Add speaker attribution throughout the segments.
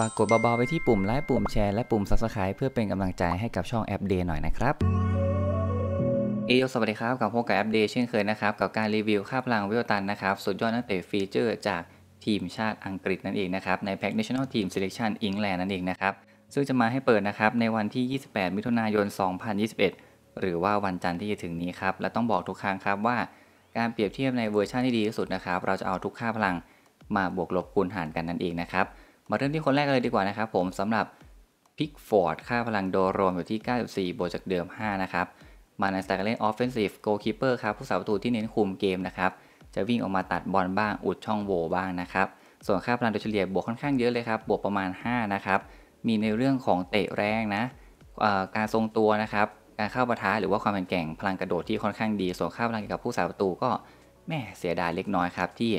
Speaker 1: ฝากกดเบาๆไปที่ปุ่มไลค์ปุ่มแชร์และปุ่ม Subscribe เพื่อเป็นกำลังใจให้กับช่องแอปเดย์หน่อยนะครับ เอโยสวัสดีครับกับพวกกับแอปเดย์เช่นเคยนะครับ กับการรีวิวค่าพลังวิวตันนะครับ สุดยอดนักเตะฟีเจอร์จากทีมชาติอังกฤษนั่นเองนะครับ ในแพ็ก National Team Selection e ง g l a นั่นเองนะครับ ซึ่งจะมาให้เปิดนะครับในวันที่ 28 มิถุนายน 2021 หรือว่าวันจันทร์ที่จะถึงนี้ครับและต้องบอกทุกครั้งครับว่าการเปรียบเทียบในเวอร์ชันที่ดีที่สุดนะครับเราจะเอาทุกค่าพลังมาบวกลบคูณหารกันนั่นเองนะครับมาเริ่มที่คนแรกเลยดีกว่านะครับ ผมสำหรับพิกฟอร์ดค่าพลังโดรมอยู่ที่ 94 บวกจากเดิม 5 นะครับ มาในสไตล์การเล่นอฟเฟนซีฟโกลคิปเปอร์ครับผู้สาประตูที่เน้นคุมเกมนะครับ จะวิ่งออกมาตัดบอลบ้างอุดช่องโหว่บ้างนะครับ ส่วนค่าพลังโดยเฉลี่ยบวกค่อนข้างเยอะเลยครับ บวกประมาณ 5 นะครับ มีในเรื่องของเตะแรงนะการทรงตัวนะครับการเข้าปะทะหรือว่าความแข็งแกร่งพลังกระโดดที่ค่อนข้างดี ส่วนค่าพลังเกี่ยวกับผู้สาประตูก็แม่เสียดายเล็กน้อยครับที่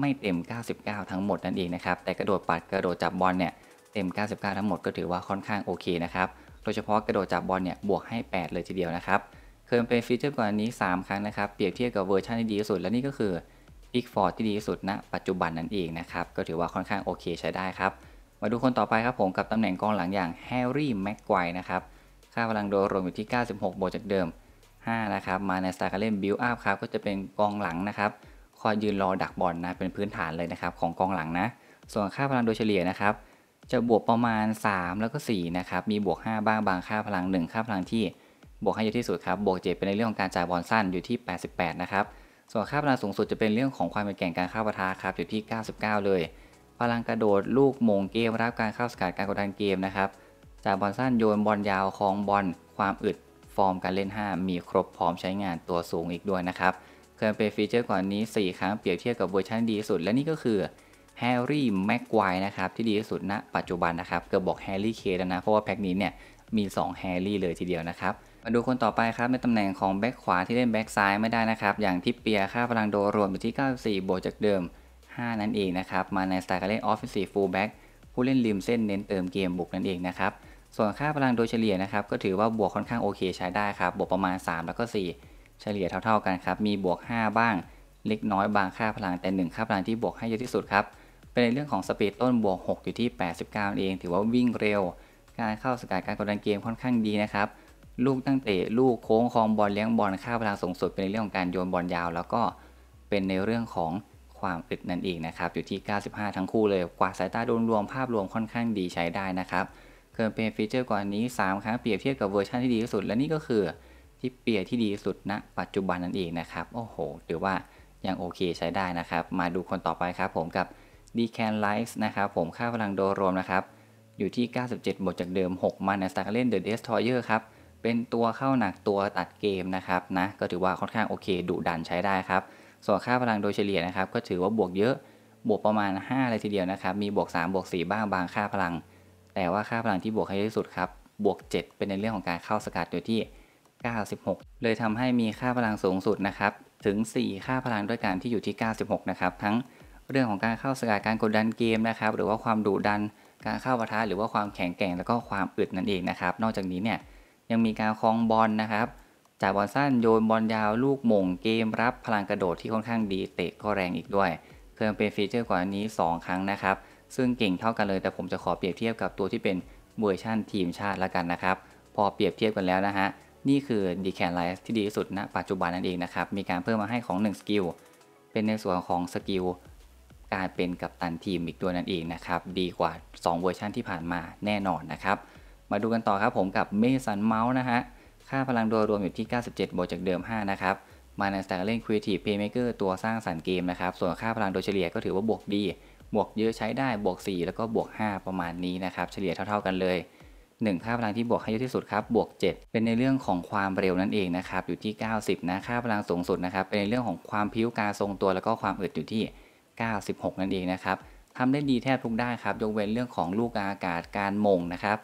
Speaker 1: ไม่เต็ม99ทั้งหมดนั่นเองนะครับ แต่กระโดดปัดกระโดดจับบอลเนี่ยเต็ม99ทั้งหมดก็ถือว่าค่อนข้างโอเคนะครับ โดยเฉพาะกระโดดจับบอลเนี่ยบวกให้ 8 เลยทีเดียวนะครับ เคยเป็นฟีเจอร์ก่อนอันนี้3ครั้งนะครับ เปรียบเทียบกับเวอร์ชันที่ดีที่สุด และนี่ก็คืออิกฟอร์ที่ดีที่สุดณนะปัจจุบันนั่นเองนะครับ ก็ถือว่าค่อนข้างโอเค ใช้ได้ครับ มาดูคนต่อไปครับผมกับตำแหน่งกองหลังอย่างแฮร์รี่แม็กไกวนะครับค่าพลังโดยรวมอยู่ที่96บวกจากเดิม5นะครับมาในสไตล์การเล่นบิลอัพครับก็จะเป็นกองหลังนะครับคอยยืนรอดักบอลนนะเป็นพื้นฐานเลยนะครับ ของกองหลังนะ ส่วนค่าพลังโดยเฉลี่ยนะครับจะบวกประมาณ 3 แล้วก็4นะครับมีบวก 5 บ้างบางค่าพลัง1ค่าพลังที่ บวกให้เยอะที่สุดครับบวกเจ็เป็นในเรื่องของการจ่ายบอลสั้นอยู่ที่ 88นะครับส่วนค่าพลังสูงสุดจะเป็นเรื่องของความเป็นแก่งการเข้าปะทะครับอยู่ที่ 99 เลย พลังกระโดดลูกมงเกมรับการเข้าสกัดการกดดันเกมนะครับจากบอลสั้นโยนบอลยาวคลองบอลความอึดฟอร์มการเล่น 5 มีครบพร้อมใช้งานตัวสูงอีกด้วยนะครับเคยไปฟีเจอร์ก่อนนี้ 4 ครั้งเปรียบเทียบกับเวอร์ชันดีที่สุดและนี่ก็คือแฮร์รี่แม็กไกว์นะครับที่ดีที่สุดณ ปัจจุบันนะครับเกือบบอกแฮร์รี่เคแล้วนะเพราะว่าแพ็กนี้เนี่ยมี2แฮร์รี่เลยทีเดียวนะครับมาดูคนต่อไปครับ ในตำแหน่งของแบ็กขวาที่เล่นแบ็กซ้ายไม่ได้นะครับ อย่างทิปเปียค่าพลังโดรวมอยู่ที่94 บวกจากเดิม 5 นั่นเองนะครับมาในสไตล์การเล่นออฟฟิศฟูลแบ็กผู้เล่นริมเส้นเน้นเติมเกมบุกนั่นเองนะครับส่วนค่าพลังโดยเฉลี่ยนะครับก็ถือว่าบวกค่อนข้างโอเค ใช้ได้ครับบวกประมาณ 3 แล้วก็ 4เฉลี่ยเท่าๆกัน ครับ มีบวก 5 บ้างเล็กน้อยบางค่าพลังแต่1ค่าพลังที่บวกให้เยอะที่สุดครับ เป็นในเรื่องของสปีดต้นบวก 6 อยู่ที่ 89 เอง ถือว่าวิ่งเร็ว การเข้าสกัดการกดดันเกมค่อนข้างดี นะครับ ลูกตั้งเตะลูกโค้งคลองบอลเลี้ยงบอลค่าพลังสูงสุด เป็นในเรื่อง ของการโยนบอลยาว แล้วก็เป็นในเรื่องของความอึดนั่นเองนะครับอยู่ที่95ทั้งคู่เลยกว่าสายตาโดนรวมภาพรวมค่อนข้างดีใช้ได้นะครับเกินเป็นฟีเจอร์ก่อนนี้3ครั้งเปรียบเทียบกับเวอร์ชันที่ดีที่สุดและนี่ก็คือที่เปียที่ดีสุดณนะปัจจุบันนั่นเองนะครับ โอ้โห ถือว่ายังโอเคใช้ได้นะครับ มาดูคนต่อไปครับผมกับ d c a n l i f e นะครับผมค่าพลังโดยรวมนะครับ อยู่ที่ 97บทจากเดิม 6มันในสตาร์เล่นเดอะเดสทอยเอร์ครับ เป็นตัวเข้าหนักตัวตัดเกมนะครับนะ ก็ถือว่าค่อนข้างโอเคดุดันใช้ได้ครับส่วนค่าพลังโดยเฉลี่ยนะครับก็ถือว่าบวกเยอะ บวกประมาณ5เลยทีเดียวนะครับมีบวก 3บวก4บ้างบางค่าพลัง แต่ว่าค่าพลังที่บวกให้ที่สุดครับบวก 7 เป็นในเรื่องของการเข้าสกัดโดยที่96 เลยทำให้มีค่าพลังสูงสุดนะครับถึง 4 ค่าพลังด้วยกันที่อยู่ที่ 96 นะครับ ทั้งเรื่องของการเข้าสกัดการกดดันเกมนะครับหรือว่าความดุดัน การเข้าปะทะหรือว่าความแข็งแกร่งแล้วก็ความอึดนั่นเองนะครับนอกจากนี้เนี่ยยังมีการคลองบอลนนะครับจ่ายบอลสั้นโยนบอลยาวลูกหม่งเกม รับพลังกระโดดที่ค่อนข้างดีเตะก็แรงอีกด้วยเคยเป็นฟีเจอร์กว่านี้ 2 ครั้งนะครับ ซึ่งเก่งเท่ากันเลยแต่ผมจะขอเปรียบเทียบกับตัวที่เป็นเวอร์ชั่นทีมชาติละกันนะครับพอเปรียบเทียบกันแล้วนะฮะนี่คือดีแคนไลท์ที่ดีที่สุดณนะปัจจุบันนั่นเองนะครับ มีการเพิ่มมาให้ของ 1 สกิล เป็นในส่วนของสกิลการเป็นกัปตันทีมอีกตัวนั่นเองนะครับ ดีกว่า 2 เวอร์ชันที่ผ่านมาแน่นอนนะครับ มาดูกันต่อครับผมกับเมสันเมาส์นะฮะ ค่าพลังโดยรวมอยู่ที่ 97 บวกจากเดิม 5 นะครับ มาในสไตล์เล่น Creative Playmaker ตัวสร้างสรรค์เกมนะครับ ส่วนค่าพลังโดยเฉลี่ยก็ถือว่าบวกดี บวกเยอะใช้ได้บวก 4 แล้วก็บวก 5 ประมาณนี้นะครับ เฉลี่ยเท่าๆกันเลย1ค่าพลังที่บวกให้เยอะที่สุดครับบวก 7 เป็นในเรื่องของความเร็วนั่นเองนะครับอยู่ที่ 90นะค่าพลังสูงสุดนะครับเป็นในเรื่องของความพิ้วการทรงตัว แล้วก็ความอึดอยู่ที่ 96 นั่นเองนะครับทำได้ดีแทบทุกได้ครับยกเว้นเรื่องของลูกอากาศการมงนะครับ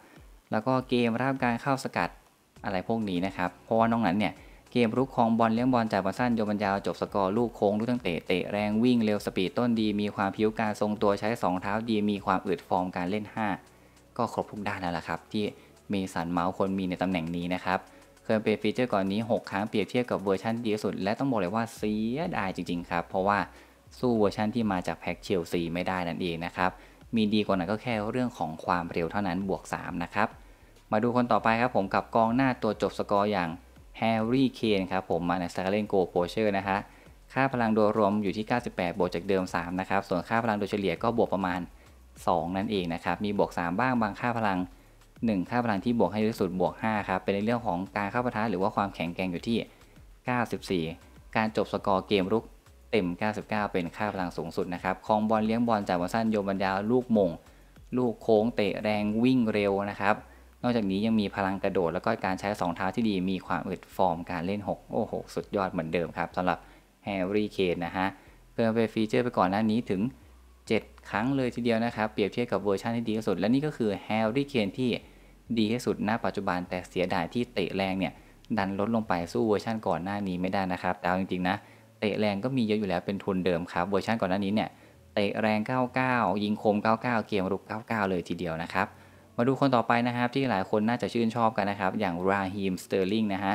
Speaker 1: แล้วก็เกมรับการเข้าสกัดอะไรพวกนี้นะครับเพราะว่าน้องนั้นเนี่ยเกมรุกของบอลเลี้ยงบอลจากบอลสั้นโยบอลยาวจบสกอร์ลูกโค้งลูกตั้งเตะเตะแรงวิ่งเร็วสปีดต้นดี มีความพิ้วการทรงตัวใช้ 2 เท้าดี มีความอึดฟอร์มการเล่น 5ก็ครบทุกด้านแล้วล่ะครับที่มีสันเมาส์คนมีในตำแหน่งนี้นะครับเคยเป็นฟีเจอร์ก่อนนี้6ครั้งเปรียบเทียบกับเวอร์ชันดีสุดและต้องบอกเลยว่าเสียดายจริงๆครับเพราะว่าสู้เวอร์ชันที่มาจากแพ็กเชลซีไม่ได้นั่นเองนะครับมีดีกว่านั้นก็แค่เรื่องของความเร็วเท่านั้นบวก3นะครับมาดูคนต่อไปครับผมกับกองหน้าตัวจบสกอร์อย่างแฮร์รี่เคนครับผมมาในสกาเลนโกโปเชอร์นะฮะค่าพลังโดยรวมอยู่ที่98บวกจากเดิม3นะครับส่วนค่าพลังโดยเฉลี่ยก็บวกประมาณ2นั่นเองนะครับ มีบวก 3 บ้างบางค่าพลัง 1 ค่าพลังที่บวกให้ยที่สุดบวก5ครับ เป็นในเรื่องของการเข้าปะทะหรือว่าความแข็งแกร่งอยู่ที่ 94 การจบสกอร์เกมรุกเต็ม 99 เป็นค่าพลังสูงสุดนะครับคองบอลเลี้ยงบอลจากบอลสั้นโยมบรรยาลูกมง ลูกโค้ง เตะแรงวิ่งเร็วนะครับ นอกจากนี้ยังมีพลังกระโดดแล้วก็การใช้2เท้าที่ดีมีความอึดฟอร์ม การเล่น6โอ้โหสุดยอดเหมือนเดิมครับสำหรับแฮร์รี่เคนนะฮะเพิ่มไปฟีเจอร์ไปก่อนหน้านี้ถึง7 ครั้งเลยทีเดียวนะครับเปรียบเทียบกับเวอร์ชันที่ดีที่สุดและนี่ก็คือแฮร์รี่เคนที่ดีที่สุดณปัจจุบันแต่เสียดายที่เตะแรงเนี่ยดันลดลงไปสู้เวอร์ชันก่อนหน้านี้ไม่ได้นะครับแต่จริงๆ นะ เตะแรงก็มีเยอะอยู่แล้วเป็นทุนเดิมครับเวอร์ชันก่อนหน้านี้เนี่ยเตะแรง99ยิงคม 99 เกมรุก99 เลยทีเดียวนะครับ มาดูคนต่อไปนะครับที่หลายคนน่าจะชื่นชอบกันนะครับอย่างราฮิมสเตอร์ลิงนะฮะ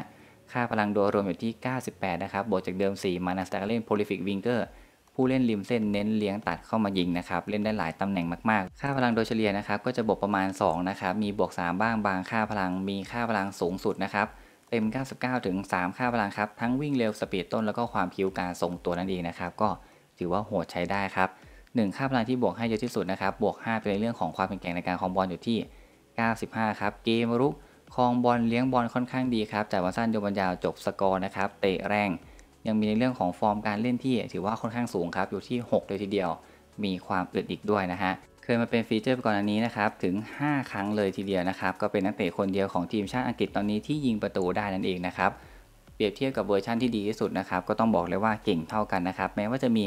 Speaker 1: ค่าพลังโดยรวมอยู่ที่ 98นะครับบวกจากเดิม4มานาสตาร์เล่นโพลิฟิกวิงเกอร์ผู้เล่นริมเส้นเน้นเลี้ยงตัดเข้ามายิงนะครับเล่นได้หลายตำแหน่งมากๆ ค่าพลังโดยเฉลี่ยนะครับก็จะบวกประมาณ2นะครับมีบวก 3 บ้างบางค่าพลังมีค่าพลังสูงสุดนะครับเต็ม 99ถึง3ค่าพลังครับทั้งวิ่งเร็ว สปีดต้น แล้วก็ความคิวการทรงตัวนั่นเองนะครับก็ถือว่าโหดใช้ได้ครับ1ค่าพลังที่บวกให้เยอะที่สุดนะครับบวก 5 เป็นเรื่องของความเป็นแก่งในการคองบอลอยู่ที่95ครับเกมรุกคองบอลเลี้ยงบอลค่อนข้างดีครับจ่ายบอลสั้นโยนบอลยาวจบสกอร์นะครับเตะแรงยังมีในเรื่องของฟอร์มการเล่นที่ ถือว่าค่อนข้างสูงครับอยู่ที่6เลยทีเดียวมีความอึดอีกด้วยนะฮะเคยมาเป็นฟีเจอร์ก่อนอันนี้นะครับถึง 5 ครั้งเลยทีเดียวนะครับ ก็เป็นนักเตะคนเดียวของทีมชาติอังกฤษตอนนี้ที่ยิงประตูได้นั่นเองนะครับเปรียบเทียบกับเวอร์ชั่นที่ดีที่สุดนะครับก็ต้องบอกเลยว่าเก่งเท่ากันนะครับแม้ว่าจะมี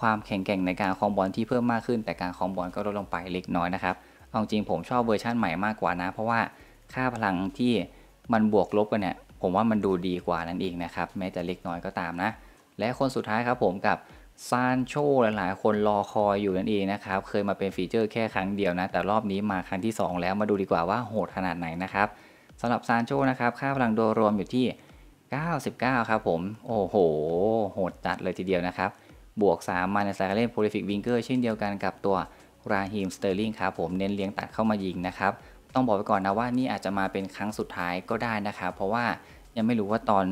Speaker 1: ความแข็งแกร่งในการคลองบอลที่เพิ่มมากขึ้นแต่การคลองบอลก็ลดลงไปเล็กน้อยนะครับเอาจริงผมชอบเวอร์ชั่นใหม่มากกว่านะเพราะว่าค่าพลังที่มันบวกลบกันเนี่ยผมว่ามันดูดีกว่านั้นเองนะครับแม้จะเล็กน้อยก็ตามนะ และคนสุดท้ายครับผมกับซานโชหลายๆคนรอคอยอยู่นั่นเองนะครับ เคยมาเป็นฟีเจอร์แค่ครั้งเดียวนะ แต่รอบนี้มาครั้งที่ 2 แล้วมาดูดีกว่าว่าโหดขนาดไหนนะครับสำหรับซานโชนะครับค่าพลังโดยรวมอยู่ที่ 99 ครับ ผมโอ้โหโหดจัดเลยทีเดียวนะครับ บวก3มาในสายการเล่นโพลิฟิกวิงเกอร์เช่นเดียวกันกับตัวราฮิมสเตอร์ลิงครับผมเน้นเลี้ยงตัดเข้ามายิงนะครับต้องบอกไปก่อนนะว่านี่อาจจะมาเป็นครั้งสุดท้ายก็ได้นะครับ เพราะว่ายังไม่รู้ว่าตอน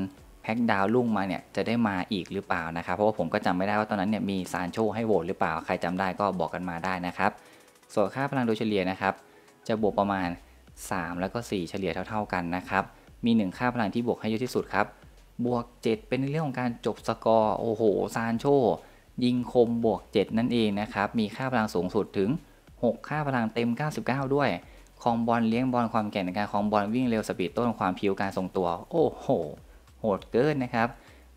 Speaker 1: แพ็กดาวลุ่งมาเนี่ยจะได้มาอีกหรือเปล่านะครับเพราะว่าผมก็จำไม่ได้ว่าตอนนั้นเนี่ยมีซานโชให้โหวตหรือเปล่าใครจำได้ก็บอกกันมาได้นะครับส่วนค่าพลังโดยเฉลี่ยนะครับจะบวกประมาณ 3 แล้วก็ 4 เฉลี่ยเท่าๆกันนะครับมี 1 ค่าพลังที่บวกให้เยอะที่สุดครับบวก 7 เป็นเรื่องของการจบสกอร์โอ้โหซานโชยิงคมบวก 7 นั่นเองนะครับมีค่าพลังสูงสุดถึง 6 ค่าพลังเต็ม99ด้วยคองบอลเลี้ยงบอลความแก่นในการคองบอลวิ่งเร็วสปีดต้นความผิวการทรงตัว โอ้โหโหดเกินนะครับ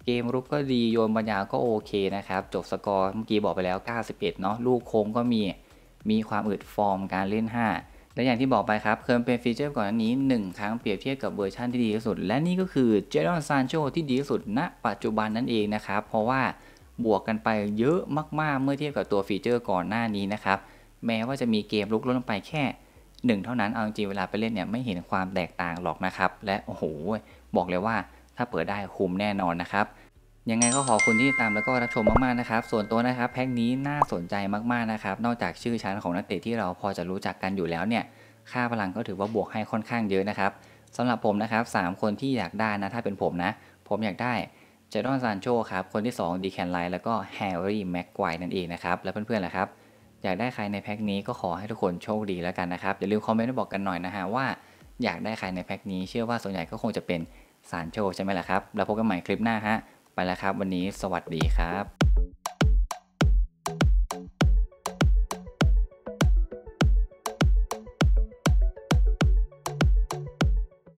Speaker 1: เกมรุกก็ดีโยนบัญญาก็โอเคนะครับ จบสกอร์เมื่อกี้บอกไปแล้ว 91 เนาะ ลูกโค้งก็มีมีความอึดฟอร์มการเล่น5และอย่างที่บอกไปครับเคยเป็นฟีเจอร์ก่อนนี้ 1ครั้งเปรียบเทียบกับเวอร์ชั่นที่ดีที่สุดและนี่ก็คือเจดอนซานโชที่ดีที่สุดณ ปัจจุบันนั่นเองนะครับเพราะว่าบวกกันไปเยอะมากๆเมื่อเทียบกับตัวฟีเจอร์ก่อนหน้านี้นะครับแม้ว่าจะมีเกมรุกลดลงไปแค่หนึ่งเท่านั้น เอาจริงเวลาไปเล่นเนี่ยไม่เห็นความแตกต่างหรอกนะครับ และโอ้โหบอกเลยว่าถ้าเปิดได้คุ้มแน่นอนนะครับยังไงก็ขอบคุณที่ตามแล้วก็รับชมมากๆนะครับ ส่วนตัวนะครับ แพ็กนี้น่าสนใจมากๆนะครับ นอกจากชื่อชั้นของ นักเตะที่เราพอจะรู้จักกันอยู่แล้วเนี่ย ค่าพลังก็ถือว่าบวกให้ค่อนข้างเยอะนะครับสำหรับผมนะครับ 3 คนที่อยากได้นะถ้าเป็นผมนะ ผมอยากได้เจดอนซานโชครับคนที่2ดีแคนไลน์แล้วก็แฮร์รี่แม็กไกวนั่นเองนะครับแล้วเพื่อนๆล่ะครับอยากได้ใครในแพ็คนี้ก็ขอให้ทุกคนโชคดีแล้วกันนะครับ อย่าลืมคอมเมนต์มาบอกกันหน่อยนะฮะว่าอยากได้ใครในแพ็คนี้เชื่อว่าส่วนใหญ่ก็คงจะเป็นสารโชคใช่ไหมล่ะครับ แล้วพบกันใหม่คลิปหน้าฮะไปแล้วครับ วันนี้สวัสดีครับ